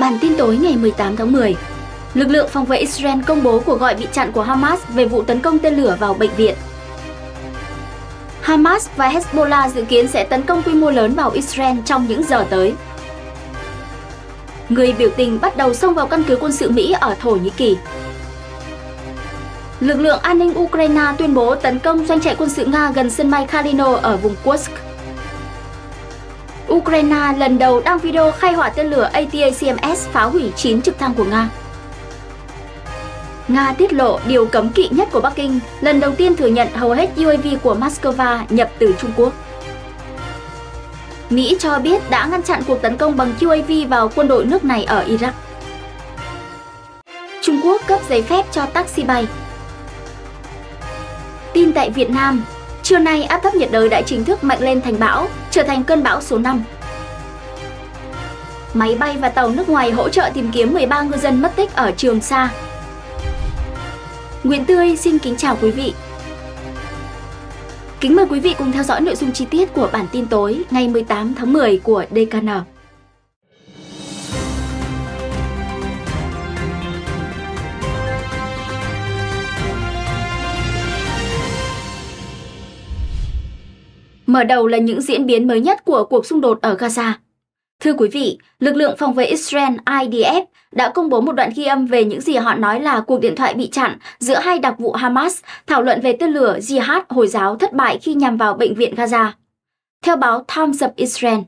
Bản tin tối ngày 18 tháng 10 Lực lượng phòng vệ Israel công bố cuộc gọi bị chặn của Hamas về vụ tấn công tên lửa vào bệnh viện. Hamas và Hezbollah dự kiến sẽ tấn công quy mô lớn vào Israel trong những giờ tới. Người biểu tình bắt đầu xông vào căn cứ quân sự Mỹ ở Thổ Nhĩ Kỳ. Lực lượng an ninh Ukraine tuyên bố tấn công doanh trại quân sự Nga gần sân bay Kalino ở vùng Kursk. Ukraine lần đầu đăng video khai hỏa tên lửa ATACMS phá hủy 9 trực thăng của Nga. Nga tiết lộ điều cấm kỵ nhất của Bắc Kinh, lần đầu tiên thừa nhận hầu hết UAV của Moscow nhập từ Trung Quốc. Mỹ cho biết đã ngăn chặn cuộc tấn công bằng UAV vào quân đội nước này ở Iraq. Trung Quốc cấp giấy phép cho taxi bay. Tin tại Việt Nam, Trưa nay, áp thấp nhiệt đới đã chính thức mạnh lên thành bão, trở thành cơn bão số 5. Máy bay và tàu nước ngoài hỗ trợ tìm kiếm 13 ngư dân mất tích ở Trường Sa. Nguyễn Tươi xin kính chào quý vị. Kính mời quý vị cùng theo dõi nội dung chi tiết của bản tin tối ngày 18 tháng 10 của DKN. Mở đầu là những diễn biến mới nhất của cuộc xung đột ở Gaza. Thưa quý vị, lực lượng phòng vệ Israel IDF đã công bố một đoạn ghi âm về những gì họ nói là cuộc điện thoại bị chặn giữa hai đặc vụ Hamas thảo luận về tên lửa Jihad Hồi giáo thất bại khi nhằm vào bệnh viện Gaza. Theo báo Times of Israel,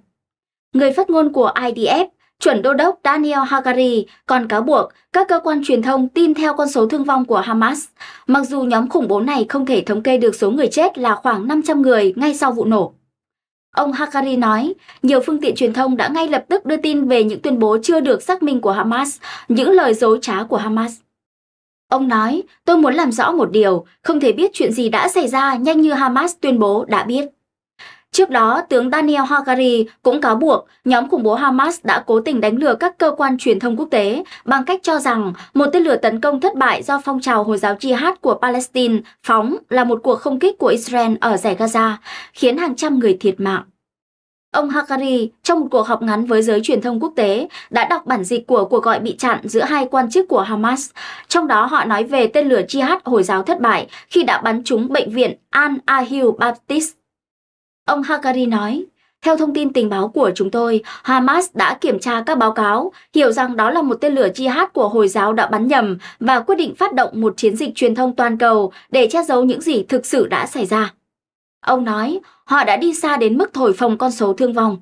người phát ngôn của IDF Chuẩn đô đốc Daniel Hagari còn cáo buộc các cơ quan truyền thông tin theo con số thương vong của Hamas. Mặc dù nhóm khủng bố này không thể thống kê được số người chết là khoảng 500 người ngay sau vụ nổ. Ông Hagari nói, nhiều phương tiện truyền thông đã ngay lập tức đưa tin về những tuyên bố chưa được xác minh của Hamas, những lời dối trá của Hamas. Ông nói, tôi muốn làm rõ một điều, không thể biết chuyện gì đã xảy ra nhanh như Hamas tuyên bố đã biết. Trước đó, tướng Daniel Hagari cũng cáo buộc nhóm khủng bố Hamas đã cố tình đánh lừa các cơ quan truyền thông quốc tế bằng cách cho rằng một tên lửa tấn công thất bại do phong trào Hồi giáo Jihad của Palestine phóng là một cuộc không kích của Israel ở giải Gaza, khiến hàng trăm người thiệt mạng. Ông Hagari, trong một cuộc họp ngắn với giới truyền thông quốc tế, đã đọc bản dịch của cuộc gọi bị chặn giữa hai quan chức của Hamas. Trong đó họ nói về tên lửa jihad Hồi giáo thất bại khi đã bắn trúng bệnh viện Al-Ahil Baptist Ông Hakari nói, theo thông tin tình báo của chúng tôi, Hamas đã kiểm tra các báo cáo, hiểu rằng đó là một tên lửa jihad của Hồi giáo đã bắn nhầm và quyết định phát động một chiến dịch truyền thông toàn cầu để che giấu những gì thực sự đã xảy ra. Ông nói, họ đã đi xa đến mức thổi phồng con số thương vong.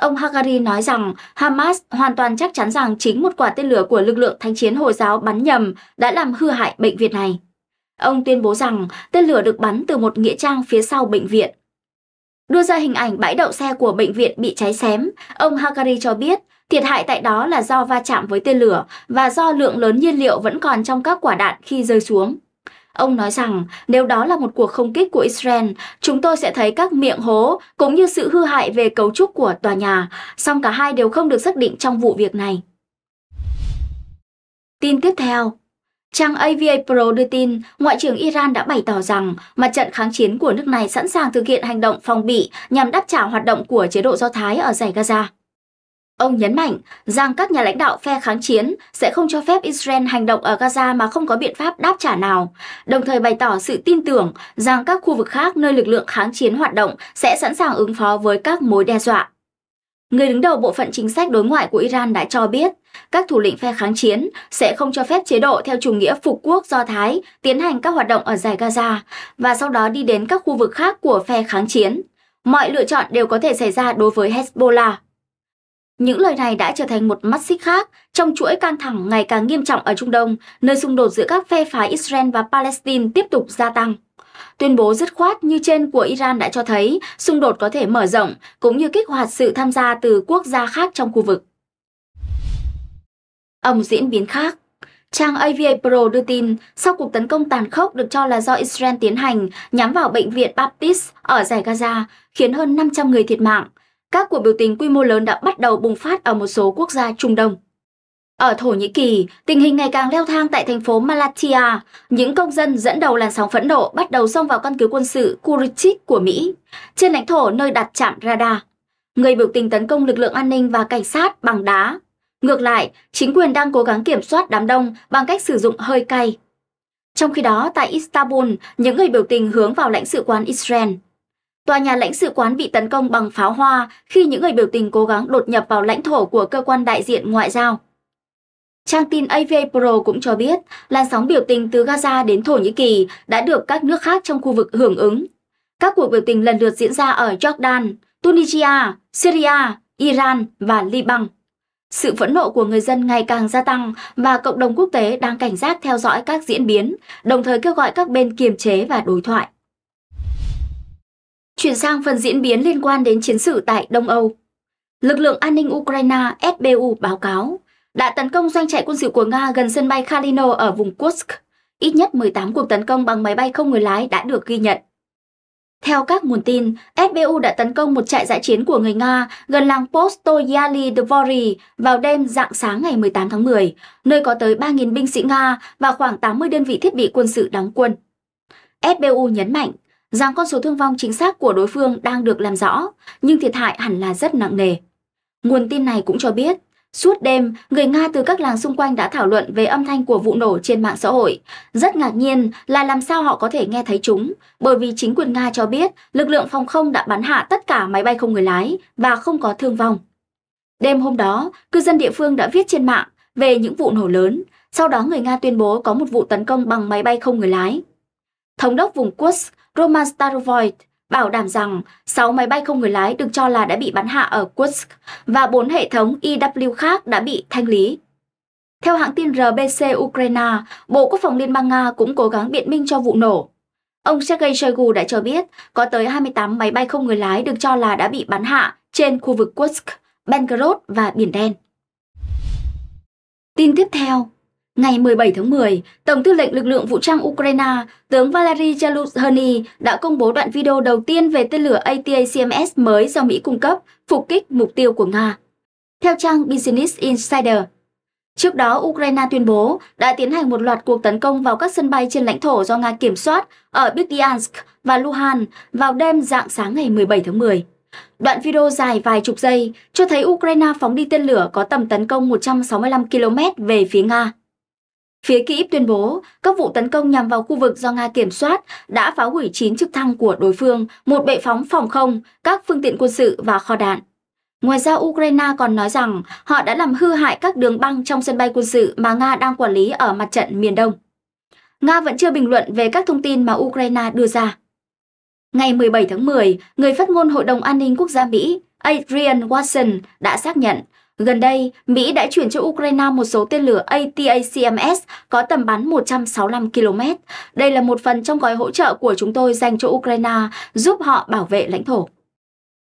Ông Hagari nói rằng Hamas hoàn toàn chắc chắn rằng chính một quả tên lửa của lực lượng thanh chiến Hồi giáo bắn nhầm đã làm hư hại bệnh viện này. Ông tuyên bố rằng tên lửa được bắn từ một nghĩa trang phía sau bệnh viện Đưa ra hình ảnh bãi đậu xe của bệnh viện bị cháy xém, ông Hakari cho biết thiệt hại tại đó là do va chạm với tên lửa và do lượng lớn nhiên liệu vẫn còn trong các quả đạn khi rơi xuống. Ông nói rằng nếu đó là một cuộc không kích của Israel, chúng tôi sẽ thấy các miệng hố cũng như sự hư hại về cấu trúc của tòa nhà, song cả hai đều không được xác định trong vụ việc này. Tin tiếp theo Trang AVA Pro đưa tin, Ngoại trưởng Iran đã bày tỏ rằng mặt trận kháng chiến của nước này sẵn sàng thực hiện hành động phòng bị nhằm đáp trả hoạt động của chế độ Do Thái ở giải Gaza. Ông nhấn mạnh rằng các nhà lãnh đạo phe kháng chiến sẽ không cho phép Israel hành động ở Gaza mà không có biện pháp đáp trả nào, đồng thời bày tỏ sự tin tưởng rằng các khu vực khác nơi lực lượng kháng chiến hoạt động sẽ sẵn sàng ứng phó với các mối đe dọa. Người đứng đầu bộ phận chính sách đối ngoại của Iran đã cho biết, các thủ lĩnh phe kháng chiến sẽ không cho phép chế độ theo chủ nghĩa phục quốc do Thái tiến hành các hoạt động ở giải Gaza và sau đó đi đến các khu vực khác của phe kháng chiến. Mọi lựa chọn đều có thể xảy ra đối với Hezbollah. Những lời này đã trở thành một mắt xích khác trong chuỗi căng thẳng ngày càng nghiêm trọng ở Trung Đông, nơi xung đột giữa các phe phái Israel và Palestine tiếp tục gia tăng. Tuyên bố dứt khoát như trên của Iran đã cho thấy xung đột có thể mở rộng cũng như kích hoạt sự tham gia từ quốc gia khác trong khu vực. Ông diễn biến khác Trang AVA Pro đưa tin, sau cuộc tấn công tàn khốc được cho là do Israel tiến hành nhắm vào bệnh viện Baptist ở giải Gaza, khiến hơn 500 người thiệt mạng, các cuộc biểu tình quy mô lớn đã bắt đầu bùng phát ở một số quốc gia Trung Đông. Ở Thổ Nhĩ Kỳ, tình hình ngày càng leo thang tại thành phố Malatya. Những công dân dẫn đầu làn sóng phẫn nộ bắt đầu xông vào căn cứ quân sự Kurichik của Mỹ, trên lãnh thổ nơi đặt trạm radar. Người biểu tình tấn công lực lượng an ninh và cảnh sát bằng đá. Ngược lại, chính quyền đang cố gắng kiểm soát đám đông bằng cách sử dụng hơi cay. Trong khi đó, tại Istanbul, những người biểu tình hướng vào lãnh sự quán Israel. Tòa nhà lãnh sự quán bị tấn công bằng pháo hoa khi những người biểu tình cố gắng đột nhập vào lãnh thổ của cơ quan đại diện ngoại giao. Trang tin AVA Pro cũng cho biết làn sóng biểu tình từ Gaza đến Thổ Nhĩ Kỳ đã được các nước khác trong khu vực hưởng ứng. Các cuộc biểu tình lần lượt diễn ra ở Jordan, Tunisia, Syria, Iran và Liban. Sự phẫn nộ của người dân ngày càng gia tăng và cộng đồng quốc tế đang cảnh giác theo dõi các diễn biến, đồng thời kêu gọi các bên kiềm chế và đối thoại. Chuyển sang phần diễn biến liên quan đến chiến sự tại Đông Âu. Lực lượng an ninh Ukraine SBU báo cáo đã tấn công doanh trại quân sự của Nga gần sân bay Kalino ở vùng Kursk. Ít nhất 18 cuộc tấn công bằng máy bay không người lái đã được ghi nhận. Theo các nguồn tin, FBU đã tấn công một trại dã chiến của người Nga gần làng Postoyali Dvori vào đêm dạng sáng ngày 18 tháng 10, nơi có tới 3.000 binh sĩ Nga và khoảng 80 đơn vị thiết bị quân sự đóng quân. FBU nhấn mạnh rằng con số thương vong chính xác của đối phương đang được làm rõ, nhưng thiệt hại hẳn là rất nặng nề. Nguồn tin này cũng cho biết Suốt đêm, người Nga từ các làng xung quanh đã thảo luận về âm thanh của vụ nổ trên mạng xã hội. Rất ngạc nhiên là làm sao họ có thể nghe thấy chúng, bởi vì chính quyền Nga cho biết lực lượng phòng không đã bắn hạ tất cả máy bay không người lái và không có thương vong. Đêm hôm đó, cư dân địa phương đã viết trên mạng về những vụ nổ lớn, sau đó người Nga tuyên bố có một vụ tấn công bằng máy bay không người lái. Thống đốc vùng Kursk Roman Starovoyt bảo đảm rằng 6 máy bay không người lái được cho là đã bị bắn hạ ở Kursk và 4 hệ thống EW khác đã bị thanh lý. Theo hãng tin RBC Ukraine, Bộ Quốc phòng Liên bang Nga cũng cố gắng biện minh cho vụ nổ. Ông Sergei Shoigu đã cho biết có tới 28 máy bay không người lái được cho là đã bị bắn hạ trên khu vực Kursk, Belgorod và Biển Đen. Tin tiếp theo, Ngày 17 tháng 10, Tổng tư lệnh lực lượng vũ trang Ukraine, tướng Valery Zelensky đã công bố đoạn video đầu tiên về tên lửa ATACMS mới do Mỹ cung cấp, phục kích mục tiêu của Nga. Theo trang Business Insider, trước đó Ukraine tuyên bố đã tiến hành một loạt cuộc tấn công vào các sân bay trên lãnh thổ do Nga kiểm soát ở Berdyansk và Luhansk vào đêm dạng sáng ngày 17 tháng 10. Đoạn video dài vài chục giây cho thấy Ukraine phóng đi tên lửa có tầm tấn công 165 km về phía Nga. Phía Kyiv tuyên bố, các vụ tấn công nhằm vào khu vực do Nga kiểm soát đã phá hủy 9 trực thăng của đối phương, một bệ phóng phòng không, các phương tiện quân sự và kho đạn. Ngoài ra, Ukraine còn nói rằng họ đã làm hư hại các đường băng trong sân bay quân sự mà Nga đang quản lý ở mặt trận miền Đông. Nga vẫn chưa bình luận về các thông tin mà Ukraine đưa ra. Ngày 17 tháng 10, người phát ngôn Hội đồng An ninh Quốc gia Mỹ Adrian Watson đã xác nhận Gần đây, Mỹ đã chuyển cho Ukraine một số tên lửa ATACMS có tầm bắn 165 km. Đây là một phần trong gói hỗ trợ của chúng tôi dành cho Ukraine giúp họ bảo vệ lãnh thổ.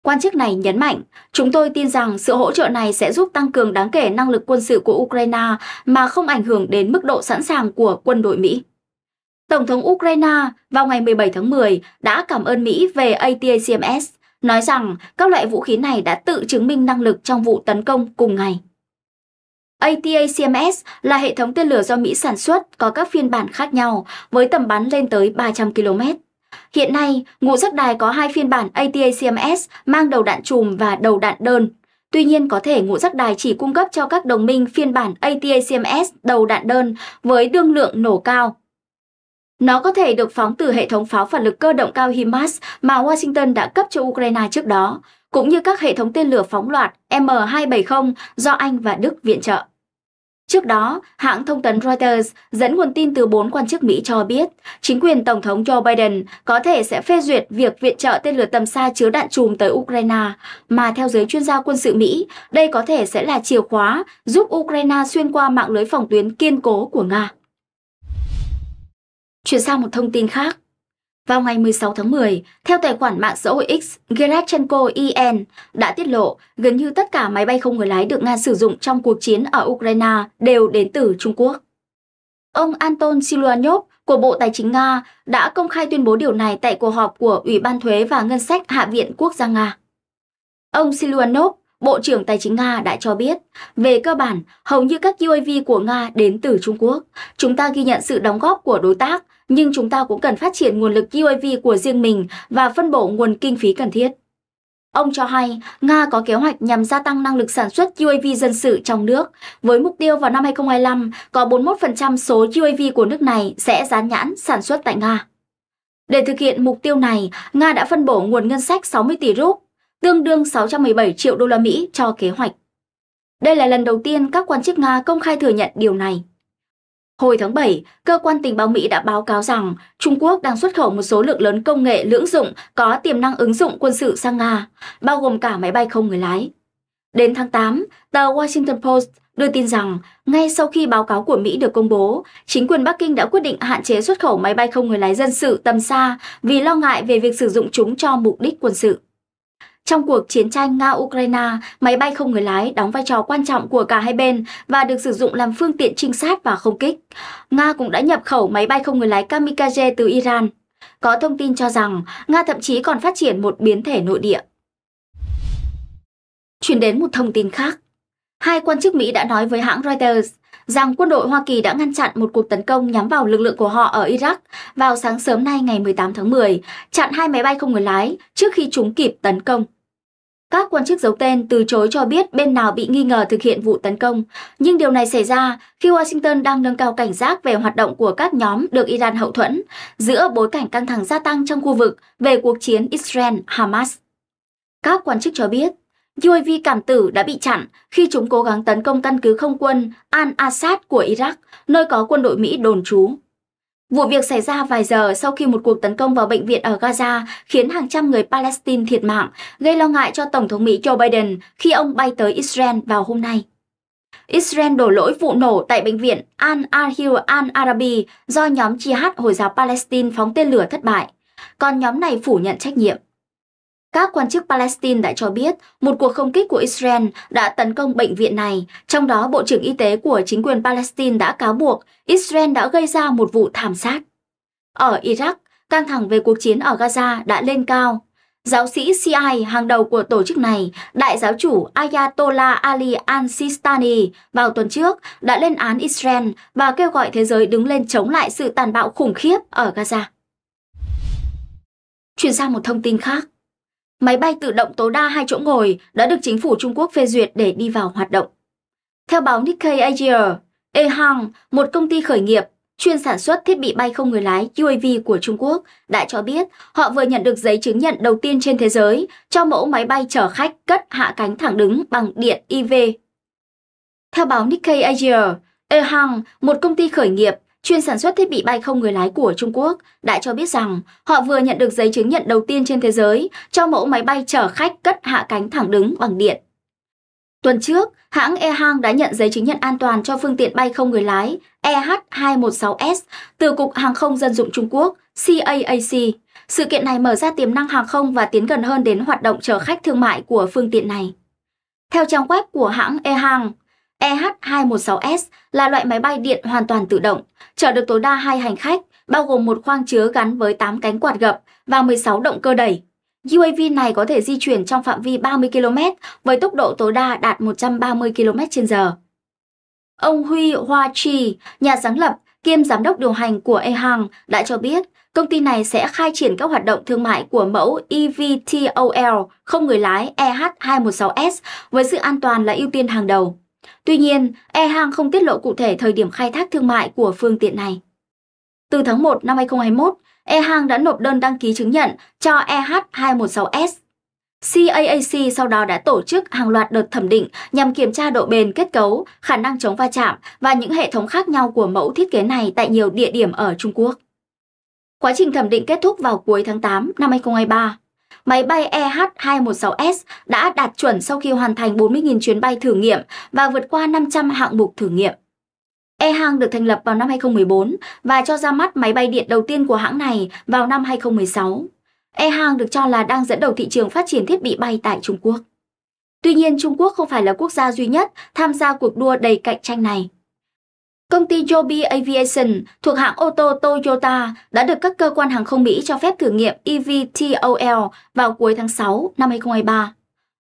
Quan chức này nhấn mạnh, chúng tôi tin rằng sự hỗ trợ này sẽ giúp tăng cường đáng kể năng lực quân sự của Ukraine mà không ảnh hưởng đến mức độ sẵn sàng của quân đội Mỹ. Tổng thống Ukraine vào ngày 17 tháng 10 đã cảm ơn Mỹ về ATACMS nói rằng các loại vũ khí này đã tự chứng minh năng lực trong vụ tấn công cùng ngày. ATACMS là hệ thống tên lửa do Mỹ sản xuất có các phiên bản khác nhau với tầm bắn lên tới 300 km. Hiện nay, ngũ giác đài có hai phiên bản ATACMS mang đầu đạn chùm và đầu đạn đơn. Tuy nhiên có thể ngũ giác đài chỉ cung cấp cho các đồng minh phiên bản ATACMS đầu đạn đơn với đương lượng nổ cao nó có thể được phóng từ hệ thống pháo phản lực cơ động cao HIMARS mà Washington đã cấp cho Ukraine trước đó, cũng như các hệ thống tên lửa phóng loạt M270 do Anh và Đức viện trợ. Trước đó, hãng thông tấn Reuters dẫn nguồn tin từ bốn quan chức Mỹ cho biết chính quyền Tổng thống Joe Biden có thể sẽ phê duyệt việc viện trợ tên lửa tầm xa chứa đạn chùm tới Ukraine, mà theo giới chuyên gia quân sự Mỹ, đây có thể sẽ là chìa khóa giúp Ukraine xuyên qua mạng lưới phòng tuyến kiên cố của Nga. Chuyển sang một thông tin khác. Vào ngày 16 tháng 10, theo tài khoản mạng xã hội X, Gerachenko EN đã tiết lộ gần như tất cả máy bay không người lái được Nga sử dụng trong cuộc chiến ở Ukraine đều đến từ Trung Quốc. Ông Anton Siluanov của Bộ Tài chính Nga đã công khai tuyên bố điều này tại cuộc họp của Ủy ban Thuế và Ngân sách Hạ viện Quốc gia Nga. Ông Siluanov Bộ trưởng Tài chính Nga đã cho biết, về cơ bản, hầu như các UAV của Nga đến từ Trung Quốc. Chúng ta ghi nhận sự đóng góp của đối tác, nhưng chúng ta cũng cần phát triển nguồn lực UAV của riêng mình và phân bổ nguồn kinh phí cần thiết. Ông cho hay, Nga có kế hoạch nhằm gia tăng năng lực sản xuất UAV dân sự trong nước, với mục tiêu vào năm 2025 có 41% số UAV của nước này sẽ dán nhãn sản xuất tại Nga. Để thực hiện mục tiêu này, Nga đã phân bổ nguồn ngân sách 60 tỷ rúp tương đương 617 triệu đô la Mỹ cho kế hoạch. Đây là lần đầu tiên các quan chức Nga công khai thừa nhận điều này. Hồi tháng 7, cơ quan tình báo Mỹ đã báo cáo rằng Trung Quốc đang xuất khẩu một số lượng lớn công nghệ lưỡng dụng có tiềm năng ứng dụng quân sự sang Nga, bao gồm cả máy bay không người lái. Đến tháng 8, tờ Washington Post đưa tin rằng ngay sau khi báo cáo của Mỹ được công bố, chính quyền Bắc Kinh đã quyết định hạn chế xuất khẩu máy bay không người lái dân sự tầm xa vì lo ngại về việc sử dụng chúng cho mục đích quân sự. Trong cuộc chiến tranh Nga-Ukraine, máy bay không người lái đóng vai trò quan trọng của cả hai bên và được sử dụng làm phương tiện trinh sát và không kích. Nga cũng đã nhập khẩu máy bay không người lái kamikaze từ Iran. Có thông tin cho rằng Nga thậm chí còn phát triển một biến thể nội địa. Chuyển đến một thông tin khác. Hai quan chức Mỹ đã nói với hãng Reuters rằng quân đội Hoa Kỳ đã ngăn chặn một cuộc tấn công nhắm vào lực lượng của họ ở Iraq vào sáng sớm nay ngày 18 tháng 10, chặn hai máy bay không người lái trước khi chúng kịp tấn công. Các quan chức giấu tên từ chối cho biết bên nào bị nghi ngờ thực hiện vụ tấn công, nhưng điều này xảy ra khi Washington đang nâng cao cảnh giác về hoạt động của các nhóm được Iran hậu thuẫn giữa bối cảnh căng thẳng gia tăng trong khu vực về cuộc chiến Israel-Hamas. Các quan chức cho biết, UAV cảm tử đã bị chặn khi chúng cố gắng tấn công căn cứ không quân Al-Assad của Iraq, nơi có quân đội Mỹ đồn trú. Vụ việc xảy ra vài giờ sau khi một cuộc tấn công vào bệnh viện ở Gaza khiến hàng trăm người Palestine thiệt mạng, gây lo ngại cho Tổng thống Mỹ Joe Biden khi ông bay tới Israel vào hôm nay. Israel đổ lỗi vụ nổ tại bệnh viện Al-Ahil Al-Arabi do nhóm Jihad Hồi giáo Palestine phóng tên lửa thất bại, còn nhóm này phủ nhận trách nhiệm. Các quan chức Palestine đã cho biết một cuộc không kích của Israel đã tấn công bệnh viện này, trong đó Bộ trưởng Y tế của chính quyền Palestine đã cáo buộc Israel đã gây ra một vụ thảm sát. Ở Iraq, căng thẳng về cuộc chiến ở Gaza đã lên cao. Giáo sĩ CI hàng đầu của tổ chức này, đại giáo chủ Ayatollah Ali al-Sistani vào tuần trước đã lên án Israel và kêu gọi thế giới đứng lên chống lại sự tàn bạo khủng khiếp ở Gaza. Chuyển sang một thông tin khác. Máy bay tự động tối đa hai chỗ ngồi đã được chính phủ Trung Quốc phê duyệt để đi vào hoạt động. Theo báo Nikkei Asia, Ehang, một công ty khởi nghiệp chuyên sản xuất thiết bị bay không người lái UAV của Trung Quốc, đã cho biết họ vừa nhận được giấy chứng nhận đầu tiên trên thế giới cho mẫu máy bay chở khách cất hạ cánh thẳng đứng bằng điện IV. Theo báo Nikkei Asia, Ehang, một công ty khởi nghiệp chuyên sản xuất thiết bị bay không người lái của Trung Quốc, đã cho biết rằng họ vừa nhận được giấy chứng nhận đầu tiên trên thế giới cho mẫu máy bay chở khách cất hạ cánh thẳng đứng bằng điện. Tuần trước, hãng EHang đã nhận giấy chứng nhận an toàn cho phương tiện bay không người lái EH216S từ Cục Hàng không Dân dụng Trung Quốc CAAC. Sự kiện này mở ra tiềm năng hàng không và tiến gần hơn đến hoạt động chở khách thương mại của phương tiện này. Theo trang web của hãng EHang, EH216S là loại máy bay điện hoàn toàn tự động, chở được tối đa 2 hành khách, bao gồm một khoang chứa gắn với 8 cánh quạt gập và 16 động cơ đẩy. UAV này có thể di chuyển trong phạm vi 30 km với tốc độ tối đa đạt 130 km h Ông Huy Hoa Chi, nhà sáng lập kiêm giám đốc điều hành của EHang đã cho biết công ty này sẽ khai triển các hoạt động thương mại của mẫu EVTOL không người lái EH216S với sự an toàn là ưu tiên hàng đầu. Tuy nhiên, E-Hang không tiết lộ cụ thể thời điểm khai thác thương mại của phương tiện này. Từ tháng 1 năm 2021, E-Hang đã nộp đơn đăng ký chứng nhận cho EH216S. CAAC sau đó đã tổ chức hàng loạt đợt thẩm định nhằm kiểm tra độ bền kết cấu, khả năng chống va chạm và những hệ thống khác nhau của mẫu thiết kế này tại nhiều địa điểm ở Trung Quốc. Quá trình thẩm định kết thúc vào cuối tháng 8 năm 2023 máy bay EH216S đã đạt chuẩn sau khi hoàn thành 40.000 chuyến bay thử nghiệm và vượt qua 500 hạng mục thử nghiệm. EHang được thành lập vào năm 2014 và cho ra mắt máy bay điện đầu tiên của hãng này vào năm 2016. EHang e được cho là đang dẫn đầu thị trường phát triển thiết bị bay tại Trung Quốc. Tuy nhiên, Trung Quốc không phải là quốc gia duy nhất tham gia cuộc đua đầy cạnh tranh này. Công ty Joby Aviation thuộc hãng ô tô Toyota đã được các cơ quan hàng không Mỹ cho phép thử nghiệm EVTOL vào cuối tháng 6 năm 2023.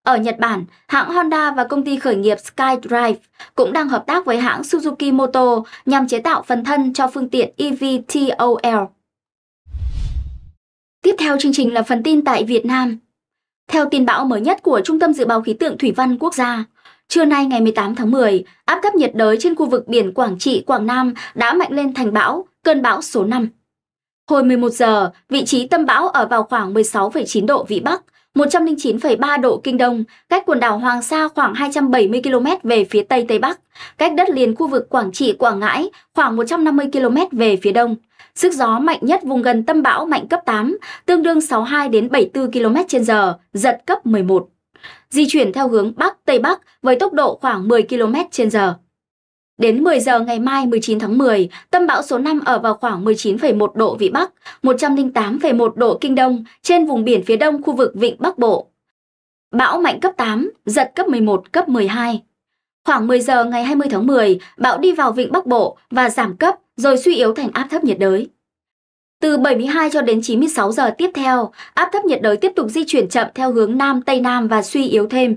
Ở Nhật Bản, hãng Honda và công ty khởi nghiệp SkyDrive cũng đang hợp tác với hãng Suzuki Moto nhằm chế tạo phần thân cho phương tiện EVTOL. Tiếp theo chương trình là phần tin tại Việt Nam. Theo tin bão mới nhất của Trung tâm Dự báo Khí tượng Thủy văn Quốc gia, Trưa nay ngày 18 tháng 10, áp thấp nhiệt đới trên khu vực biển Quảng Trị, Quảng Nam đã mạnh lên thành bão, cơn bão số 5. Hồi 11 giờ, vị trí tâm bão ở vào khoảng 16,9 độ Vĩ Bắc, 109,3 độ Kinh Đông, cách quần đảo Hoàng Sa khoảng 270 km về phía Tây Tây Bắc, cách đất liền khu vực Quảng Trị, Quảng Ngãi khoảng 150 km về phía Đông. Sức gió mạnh nhất vùng gần tâm bão mạnh cấp 8, tương đương 62 74 km/h, giật cấp 11 di chuyển theo hướng Bắc Tây Bắc với tốc độ khoảng 10 km h Đến 10 giờ ngày mai 19 tháng 10, tâm bão số 5 ở vào khoảng 19,1 độ Vĩ Bắc, 108,1 độ Kinh Đông trên vùng biển phía đông khu vực Vịnh Bắc Bộ. Bão mạnh cấp 8, giật cấp 11, cấp 12. Khoảng 10 giờ ngày 20 tháng 10, bão đi vào Vịnh Bắc Bộ và giảm cấp rồi suy yếu thành áp thấp nhiệt đới. Từ 72 cho đến 96 giờ tiếp theo, áp thấp nhiệt đới tiếp tục di chuyển chậm theo hướng Nam Tây Nam và suy yếu thêm.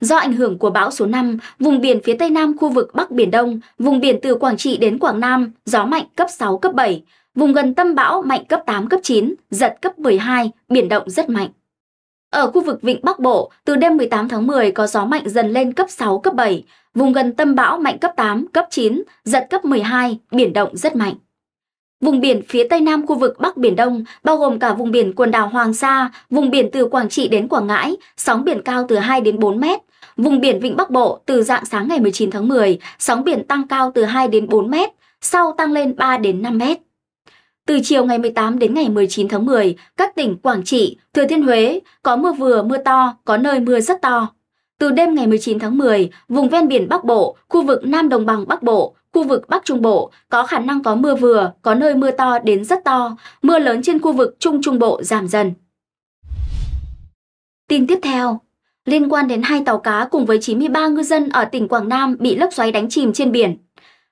Do ảnh hưởng của bão số 5, vùng biển phía Tây Nam khu vực Bắc Biển Đông, vùng biển từ Quảng Trị đến Quảng Nam, gió mạnh cấp 6, cấp 7, vùng gần tâm bão mạnh cấp 8, cấp 9, giật cấp 12, biển động rất mạnh. Ở khu vực Vịnh Bắc Bộ, từ đêm 18 tháng 10 có gió mạnh dần lên cấp 6, cấp 7, vùng gần tâm bão mạnh cấp 8, cấp 9, giật cấp 12, biển động rất mạnh. Vùng biển phía tây nam khu vực Bắc Biển Đông, bao gồm cả vùng biển quần đảo Hoàng Sa, vùng biển từ Quảng Trị đến Quảng Ngãi, sóng biển cao từ 2 đến 4 mét. Vùng biển Vịnh Bắc Bộ, từ dạng sáng ngày 19 tháng 10, sóng biển tăng cao từ 2 đến 4 mét, sau tăng lên 3 đến 5 mét. Từ chiều ngày 18 đến ngày 19 tháng 10, các tỉnh Quảng Trị, Thừa Thiên Huế có mưa vừa mưa to, có nơi mưa rất to. Từ đêm ngày 19 tháng 10, vùng ven biển Bắc Bộ, khu vực Nam Đồng bằng Bắc Bộ, Khu vực Bắc Trung Bộ có khả năng có mưa vừa, có nơi mưa to đến rất to, mưa lớn trên khu vực Trung Trung Bộ giảm dần. Tin tiếp theo, liên quan đến hai tàu cá cùng với 93 ngư dân ở tỉnh Quảng Nam bị lốc xoáy đánh chìm trên biển.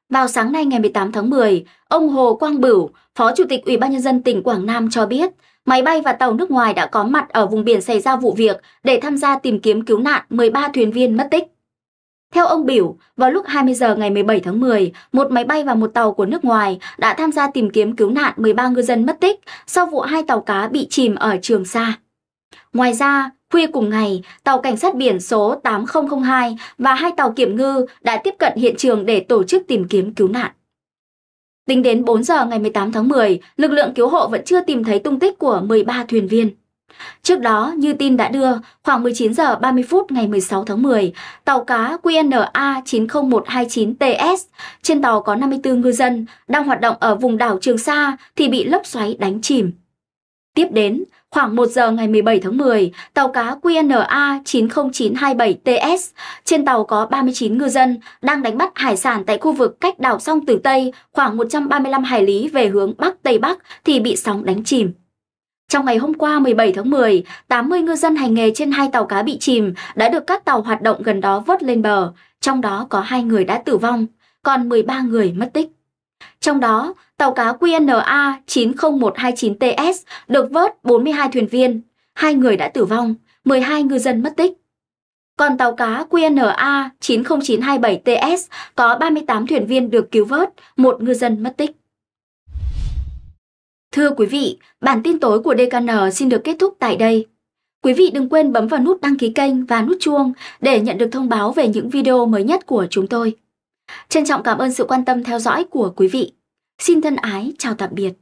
Vào sáng nay ngày 18 tháng 10, ông Hồ Quang Bửu, Phó Chủ tịch Ủy ban nhân dân tỉnh Quảng Nam cho biết, máy bay và tàu nước ngoài đã có mặt ở vùng biển xảy ra vụ việc để tham gia tìm kiếm cứu nạn 13 thuyền viên mất tích. Theo ông Biểu, vào lúc 20 giờ ngày 17 tháng 10, một máy bay và một tàu của nước ngoài đã tham gia tìm kiếm cứu nạn 13 ngư dân mất tích sau vụ hai tàu cá bị chìm ở Trường Sa. Ngoài ra, khuya cùng ngày, tàu cảnh sát biển số 8002 và hai tàu kiểm ngư đã tiếp cận hiện trường để tổ chức tìm kiếm cứu nạn. Tính đến 4 giờ ngày 18 tháng 10, lực lượng cứu hộ vẫn chưa tìm thấy tung tích của 13 thuyền viên. Trước đó, như tin đã đưa, khoảng 19 giờ 30 phút ngày 16 tháng 10, tàu cá QNA 90129TS trên tàu có 54 ngư dân đang hoạt động ở vùng đảo Trường Sa thì bị lốc xoáy đánh chìm. Tiếp đến, khoảng 1 giờ ngày 17 tháng 10, tàu cá QNA 90927TS trên tàu có 39 ngư dân đang đánh bắt hải sản tại khu vực cách đảo Song Tử Tây khoảng 135 hải lý về hướng Bắc Tây Bắc thì bị sóng đánh chìm. Trong ngày hôm qua 17 tháng 10, 80 ngư dân hành nghề trên hai tàu cá bị chìm đã được các tàu hoạt động gần đó vớt lên bờ, trong đó có hai người đã tử vong, còn 13 người mất tích. Trong đó, tàu cá QNA 90129TS được vớt 42 thuyền viên, hai người đã tử vong, 12 ngư dân mất tích. Còn tàu cá QNA 90927TS có 38 thuyền viên được cứu vớt, một ngư dân mất tích. Thưa quý vị, bản tin tối của DKN xin được kết thúc tại đây. Quý vị đừng quên bấm vào nút đăng ký kênh và nút chuông để nhận được thông báo về những video mới nhất của chúng tôi. Trân trọng cảm ơn sự quan tâm theo dõi của quý vị. Xin thân ái chào tạm biệt.